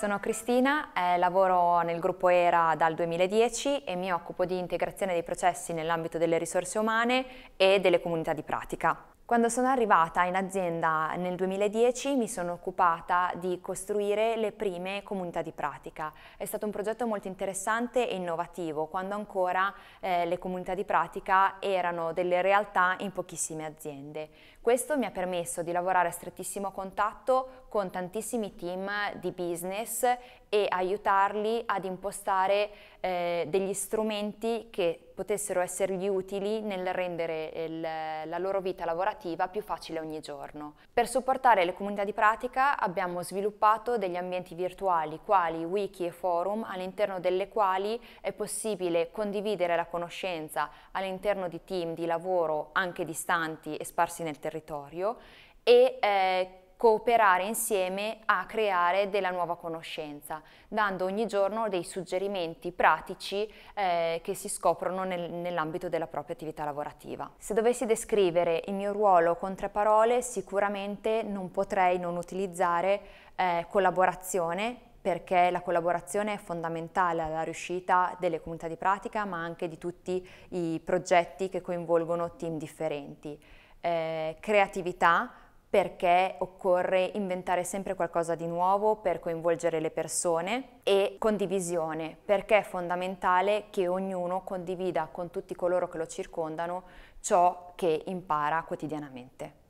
Sono Cristina, eh, lavoro nel gruppo ERA dal 2010 e mi occupo di integrazione dei processi nell'ambito delle risorse umane e delle comunità di pratica. Quando sono arrivata in azienda nel 2010 mi sono occupata di costruire le prime comunità di pratica. È stato un progetto molto interessante e innovativo, quando ancora eh, le comunità di pratica erano delle realtà in pochissime aziende. Questo mi ha permesso di lavorare a strettissimo contatto con tantissimi team di business e aiutarli ad impostare eh, degli strumenti che potessero essergli utili nel rendere eh, il, la loro vita lavorativa più facile ogni giorno. Per supportare le comunità di pratica abbiamo sviluppato degli ambienti virtuali quali wiki e forum all'interno delle quali è possibile condividere la conoscenza all'interno di team di lavoro anche distanti e sparsi nel territorio e eh, cooperare insieme a creare della nuova conoscenza, dando ogni giorno dei suggerimenti pratici eh, che si scoprono nel, nell'ambito della propria attività lavorativa. Se dovessi descrivere il mio ruolo con tre parole, sicuramente non potrei non utilizzare eh, collaborazione, perché la collaborazione è fondamentale alla riuscita delle comunità di pratica, ma anche di tutti i progetti che coinvolgono team differenti. Eh, creatività, perché occorre inventare sempre qualcosa di nuovo per coinvolgere le persone e condivisione, perché è fondamentale che ognuno condivida con tutti coloro che lo circondano ciò che impara quotidianamente.